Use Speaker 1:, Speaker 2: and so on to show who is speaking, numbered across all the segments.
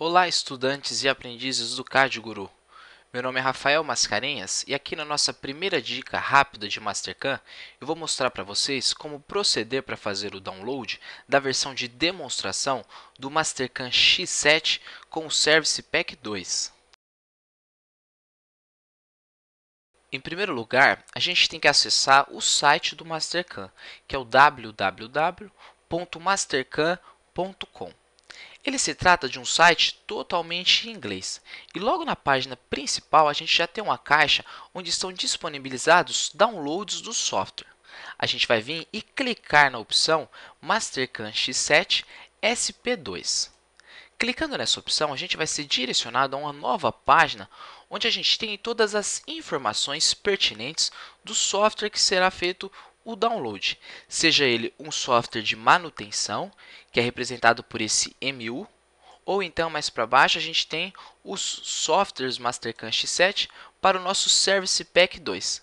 Speaker 1: Olá, estudantes e aprendizes do Card Guru. Meu nome é Rafael Mascarenhas e aqui na nossa primeira dica rápida de Mastercam eu vou mostrar para vocês como proceder para fazer o download da versão de demonstração do Mastercam X7 com o Service Pack 2. Em primeiro lugar, a gente tem que acessar o site do Mastercam, que é o www.mastercam.com. Ele se trata de um site totalmente em inglês e logo na página principal a gente já tem uma caixa onde estão disponibilizados downloads do software. A gente vai vir e clicar na opção Mastercam X7 SP2. Clicando nessa opção, a gente vai ser direcionado a uma nova página onde a gente tem todas as informações pertinentes do software que será feito o download, seja ele um software de manutenção, que é representado por esse MU, ou então mais para baixo a gente tem os softwares Mastercam X7 para o nosso Service Pack 2.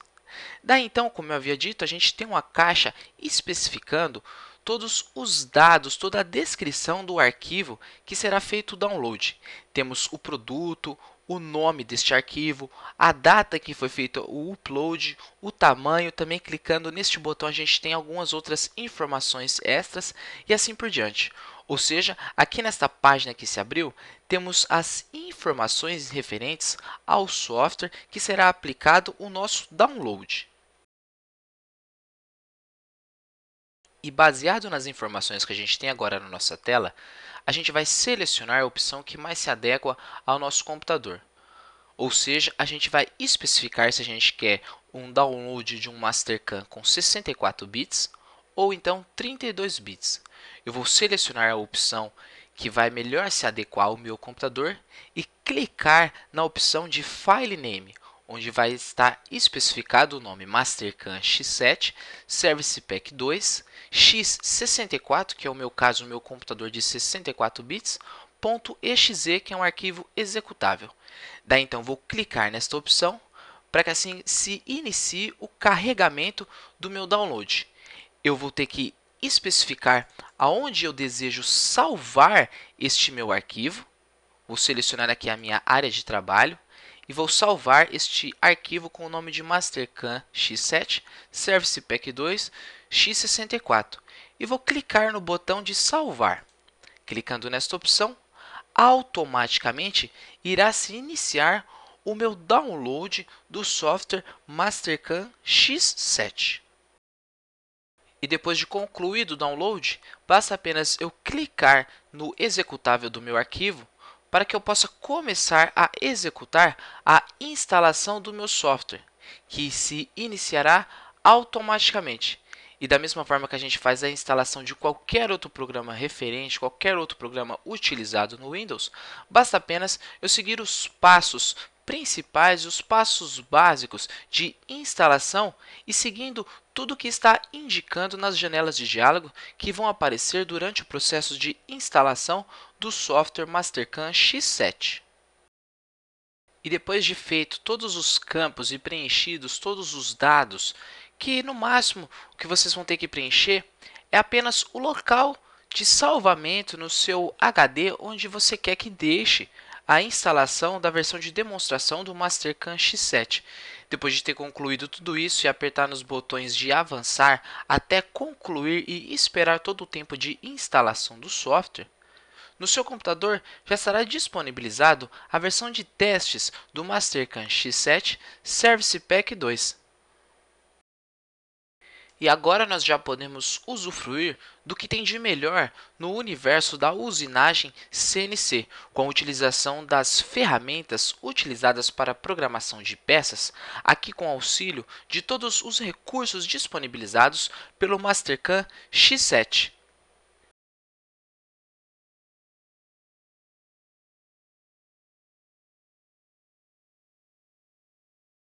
Speaker 1: Daí então, como eu havia dito, a gente tem uma caixa especificando todos os dados, toda a descrição do arquivo que será feito o download. Temos o produto, o nome deste arquivo, a data que foi feito o upload, o tamanho, também clicando neste botão a gente tem algumas outras informações extras e assim por diante. Ou seja, aqui nesta página que se abriu, temos as informações referentes ao software que será aplicado o nosso download. E baseado nas informações que a gente tem agora na nossa tela, a gente vai selecionar a opção que mais se adequa ao nosso computador. Ou seja, a gente vai especificar se a gente quer um download de um Mastercam com 64 bits ou então 32 bits. Eu vou selecionar a opção que vai melhor se adequar ao meu computador e clicar na opção de File Name, onde vai estar especificado o nome Mastercam X7, Service Pack 2, X64, que é o meu caso, o meu computador de 64 bits, .exe, que é um arquivo executável. Daí então vou clicar nesta opção para que assim se inicie o carregamento do meu download. Eu vou ter que especificar aonde eu desejo salvar este meu arquivo. Vou selecionar aqui a minha área de trabalho e vou salvar este arquivo com o nome de mastercam x7 service pack 2 x64 e vou clicar no botão de salvar. Clicando nesta opção, automaticamente irá se iniciar o meu download do software Mastercam X7. E depois de concluído o download, basta apenas eu clicar no executável do meu arquivo para que eu possa começar a executar a instalação do meu software, que se iniciará automaticamente. E da mesma forma que a gente faz a instalação de qualquer outro programa referente, qualquer outro programa utilizado no Windows, basta apenas eu seguir os passos principais e os passos básicos de instalação e seguindo tudo o que está indicando nas janelas de diálogo que vão aparecer durante o processo de instalação do software Mastercam X7. E depois de feito todos os campos e preenchidos todos os dados, que no máximo o que vocês vão ter que preencher é apenas o local de salvamento no seu HD onde você quer que deixe a instalação da versão de demonstração do Mastercam X7. Depois de ter concluído tudo isso e apertar nos botões de avançar até concluir e esperar todo o tempo de instalação do software, no seu computador já estará disponibilizado a versão de testes do Mastercam X7 Service Pack 2 e agora nós já podemos usufruir do que tem de melhor no universo da usinagem CNC, com a utilização das ferramentas utilizadas para a programação de peças, aqui com auxílio de todos os recursos disponibilizados pelo Mastercam X7